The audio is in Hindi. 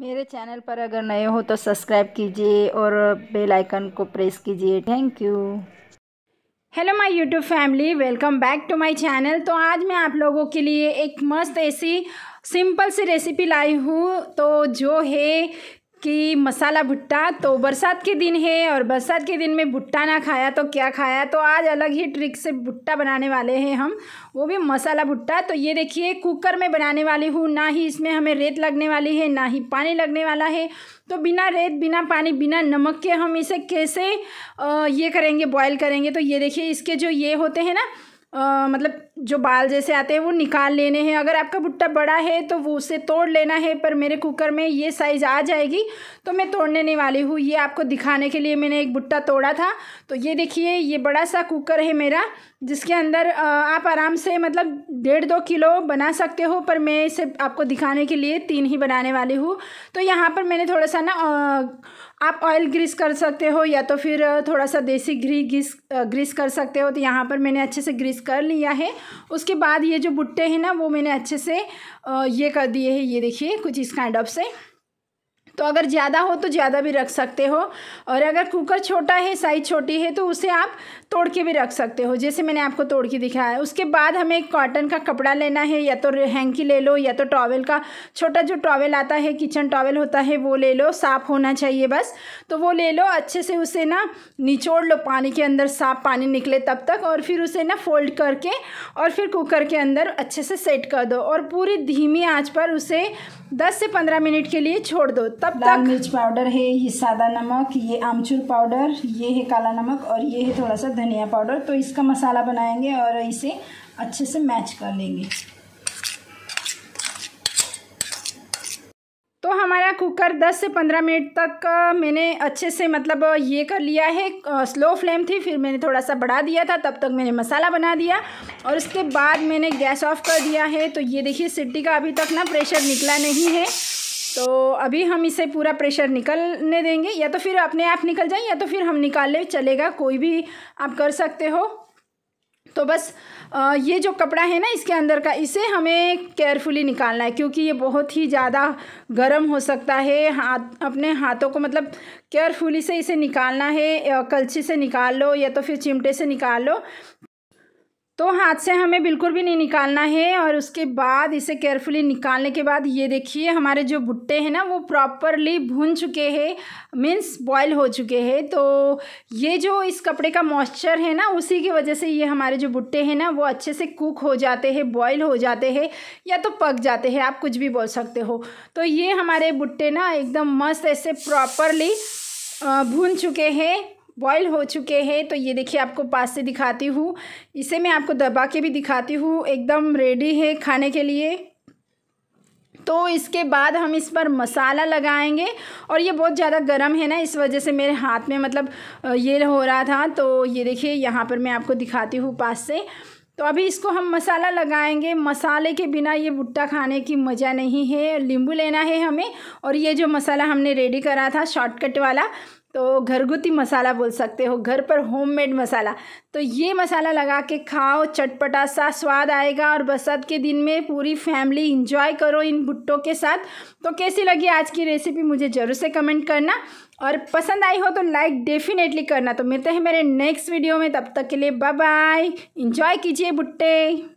मेरे चैनल पर अगर नए हो तो सब्सक्राइब कीजिए और बेल आइकन को प्रेस कीजिए thank you hello my YouTube family welcome back to my channel तो आज मैं आप लोगों के लिए एक मस्त ऐसी सिंपल सी रेसिपी लाई हूँ तो जो है कि मसाला भुट्टा तो बरसात के दिन है और बरसात के दिन में भुट्टा ना खाया तो क्या खाया तो आज अलग ही ट्रिक से भुट्टा बनाने वाले हैं हम वो भी मसाला भुट्टा तो ये देखिए कुकर में बनाने वाली हूँ ना ही इसमें हमें रेत लगने वाली है ना ही पानी लगने वाला है तो बिना रेत बिना पानी बिना नमक के हम इसे कैसे ये करेंगे बॉयल करेंगे तो ये देखिए इसके जो ये होते हैं ना आ, मतलब जो बाल जैसे आते हैं वो निकाल लेने हैं अगर आपका भुट्टा बड़ा है तो वो उसे तोड़ लेना है पर मेरे कुकर में ये साइज़ आ जाएगी तो मैं तोड़ने नहीं वाली हूँ ये आपको दिखाने के लिए मैंने एक भुट्टा तोड़ा था तो ये देखिए ये बड़ा सा कुकर है मेरा जिसके अंदर आप आराम से मतलब डेढ़ दो किलो बना सकते हो पर मैं इसे आपको दिखाने के लिए तीन ही बनाने वाली हूँ तो यहाँ पर मैंने थोड़ा सा ना आप ऑयल ग्रीस कर सकते हो या तो फिर थोड़ा सा देसी घी ग्रीस कर सकते हो तो यहाँ पर मैंने अच्छे से ग्रीस कर लिया है उसके बाद ये जो बुट्टे हैं ना वो मैंने अच्छे से ये कर दिए हैं ये देखिए कुछ इस काइंड ऑफ से तो अगर ज़्यादा हो तो ज़्यादा भी रख सकते हो और अगर कुकर छोटा है साइज़ छोटी है तो उसे आप तोड़ के भी रख सकते हो जैसे मैंने आपको तोड़ के दिखाया है उसके बाद हमें कॉटन का कपड़ा लेना है या तो हैंकी ले लो या तो टॉवेल का छोटा जो टॉवल आता है किचन टॉवल होता है वो ले लो साफ़ होना चाहिए बस तो वो ले लो अच्छे से उसे ना निचोड़ लो पानी के अंदर साफ पानी निकले तब तक और फिर उसे ना फोल्ड करके और फिर कुकर के अंदर अच्छे से सेट कर दो और पूरी धीमी आँच पर उसे दस से पंद्रह मिनट के लिए छोड़ दो तब लाल तक मिर्च पाउडर है ये सादा नमक ये आमचूर पाउडर ये है काला नमक और ये है थोड़ा सा धनिया पाउडर तो इसका मसाला बनाएंगे और इसे अच्छे से मैच कर लेंगे तो हमारा कुकर 10 से 15 मिनट तक मैंने अच्छे से मतलब ये कर लिया है स्लो फ्लेम थी फिर मैंने थोड़ा सा बढ़ा दिया था तब तक मैंने मसाला बना दिया और उसके बाद मैंने गैस ऑफ कर दिया है तो ये देखिए सिट्टी का अभी तक ना प्रेशर निकला नहीं है तो अभी हम इसे पूरा प्रेशर निकलने देंगे या तो फिर अपने आप निकल जाए या तो फिर हम निकाल ले चलेगा कोई भी आप कर सकते हो तो बस ये जो कपड़ा है ना इसके अंदर का इसे हमें केयरफुली निकालना है क्योंकि ये बहुत ही ज़्यादा गर्म हो सकता है हाथ अपने हाथों को मतलब केयरफुली से इसे निकालना है कलछी से निकाल लो या तो फिर चिमटे से निकाल लो तो हाथ से हमें बिल्कुल भी नहीं निकालना है और उसके बाद इसे केयरफुली निकालने के बाद ये देखिए हमारे जो भुट्टे हैं ना वो प्रॉपरली भुन चुके हैं मीन्स बॉयल हो चुके हैं तो ये जो इस कपड़े का मॉइस्चर है ना उसी की वजह से ये हमारे जो भुट्टे हैं ना वो अच्छे से कुक हो जाते हैं बॉयल हो जाते हैं या तो पक जाते हैं आप कुछ भी बोल सकते हो तो ये हमारे भुट्टे ना एकदम मस्त ऐसे प्रॉपरली भून चुके हैं बॉयल हो चुके हैं तो ये देखिए आपको पास से दिखाती हूँ इसे मैं आपको दबा के भी दिखाती हूँ एकदम रेडी है खाने के लिए तो इसके बाद हम इस पर मसाला लगाएंगे और ये बहुत ज़्यादा गर्म है ना इस वजह से मेरे हाथ में मतलब ये हो रहा था तो ये देखिए यहाँ पर मैं आपको दिखाती हूँ पास से तो अभी इसको हम मसाला लगाएंगे मसाले के बिना ये भुट्टा खाने की मज़ा नहीं है नींबू लेना है हमें और ये जो मसाला हमने रेडी करा था शॉर्टकट वाला तो घरगुती मसाला बोल सकते हो घर पर होममेड मसाला तो ये मसाला लगा के खाओ चटपटा सा स्वाद आएगा और बरसात के दिन में पूरी फैमिली इंजॉय करो इन भुट्टों के साथ तो कैसी लगी आज की रेसिपी मुझे ज़रूर से कमेंट करना और पसंद आई हो तो लाइक डेफिनेटली करना तो मिलते हैं मेरे नेक्स्ट वीडियो में तब तक के लिए बाय बाय इंजॉय कीजिए भुट्टे